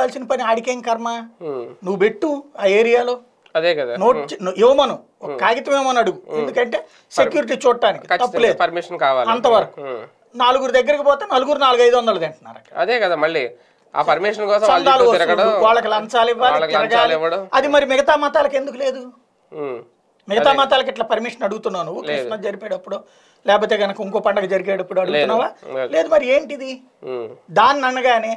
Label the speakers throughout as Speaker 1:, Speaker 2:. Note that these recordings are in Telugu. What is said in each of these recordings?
Speaker 1: చేసుకోవాల్సిన పని ఆడికేం కర్మ నువ్వు
Speaker 2: పెట్టు ఆ ఏరియాలో అదే కదా నోట్ ఇవ్వమను కాగితం ఏమని అడుగు ఎందుకంటే సెక్యూరిటీ చూడటానికి తప్పులేదు పర్మిషన్ కావాలి అంతవరకు నాలుగురు దగ్గరికి పోతే నలుగురు నాలుగు ఐదు వందలు తింటున్నారు అదే కదా మళ్ళీ ఆ పర్మిషన్ కోసం వాళ్ళకి లంచాలు ఇవ్వాలి
Speaker 1: అది మరి మిగతా మతాలకు ఎందుకు లేదు మిగతా మతాలకు ఇట్లా పర్మిషన్ అడుగుతున్నావు నువ్వు క్రిస్మస్ జరిపేటప్పుడు లేకపోతే కనుక ఇంకో పండగ జరిగేటప్పుడు అడుగుతున్నావా లేదు మరి ఏంటిది దాన్ని అనగానే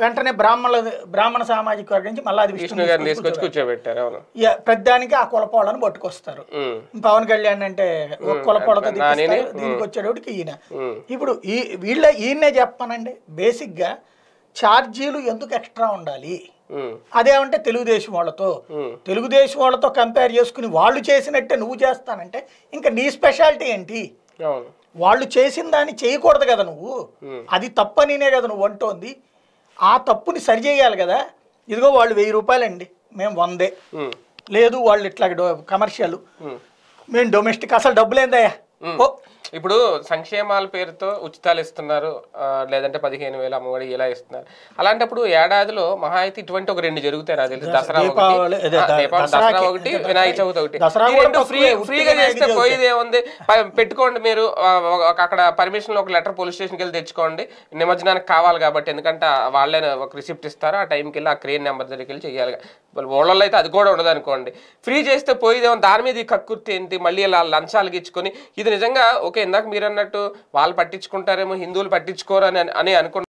Speaker 1: వెంటనే బ్రాహ్మణుల బ్రాహ్మణ సామాజిక వర్గం నుంచి మళ్ళీ అది విష్ణు గారిని తీసుకొచ్చి
Speaker 2: కూర్చోబెట్టారు
Speaker 1: పెద్దానికి ఆ కులపోళ్ళని పట్టుకొస్తారు పవన్ కళ్యాణ్ అంటే ఒక కులపోళ్ళతో దీనికి వచ్చేటోడికి ఈయన ఇప్పుడు ఈ వీళ్ళ ఈయనే చెప్పానండి బేసిక్ గా ఛార్జీలు ఎందుకు ఎక్స్ట్రా ఉండాలి అదేమంటే తెలుగుదేశం వాళ్ళతో తెలుగుదేశం వాళ్ళతో కంపేర్ చేసుకుని వాళ్ళు చేసినట్టే నువ్వు చేస్తానంటే ఇంకా నీ స్పెషాలిటీ ఏంటి వాళ్ళు చేసిన దాన్ని చేయకూడదు కదా నువ్వు అది తప్పనినే కదా నువ్వు అంటోంది ఆ తప్పుని చేయాలి కదా ఇదిగో వాళ్ళు వెయ్యి రూపాయలు అండి మేము వందే లేదు వాళ్ళు ఇట్లా కమర్షియల్ మేము డొమెస్టిక్ అసలు ఓ
Speaker 2: ఇప్పుడు సంక్షేమాల పేరుతో ఉచితాలు ఇస్తున్నారు లేదంటే పదిహేను వేల అమ్మఒడి ఇలా ఇస్తున్నారు అలాంటప్పుడు ఏడాదిలో మహా అయితే ఇటువంటి ఒక రెండు జరుగుతాయి నాకు తెలుసు దసరా ఒకటి దసరా ఒకటి వినాయక చవితి ఒకటి ఫ్రీ ఫ్రీగా చేస్తే పోయేది ఏముంది పెట్టుకోండి మీరు అక్కడ పర్మిషన్ ఒక లెటర్ పోలీస్ స్టేషన్కి వెళ్ళి తెచ్చుకోండి నిమజ్జనానికి కావాలి కాబట్టి ఎందుకంటే వాళ్ళే ఒక రిసిప్ట్ ఇస్తారు ఆ టైంకి వెళ్ళి ఆ క్రేన్ నెంబర్ దగ్గరికి వెళ్ళి చేయాలి ఓళ్ళల్లో అయితే అది కూడా ఉండదు అనుకోండి ఫ్రీ చేస్తే పోయేదేమో దాని మీద ఈ కక్కుర్తి ఏంటి మళ్ళీ ఇలా లంచాలకి ఇచ్చుకొని ఇది నిజంగా ఓకే ఇందాక మీరు అన్నట్టు వాళ్ళు పట్టించుకుంటారేమో హిందువులు పట్టించుకోరు అని అని అనుకుంటారు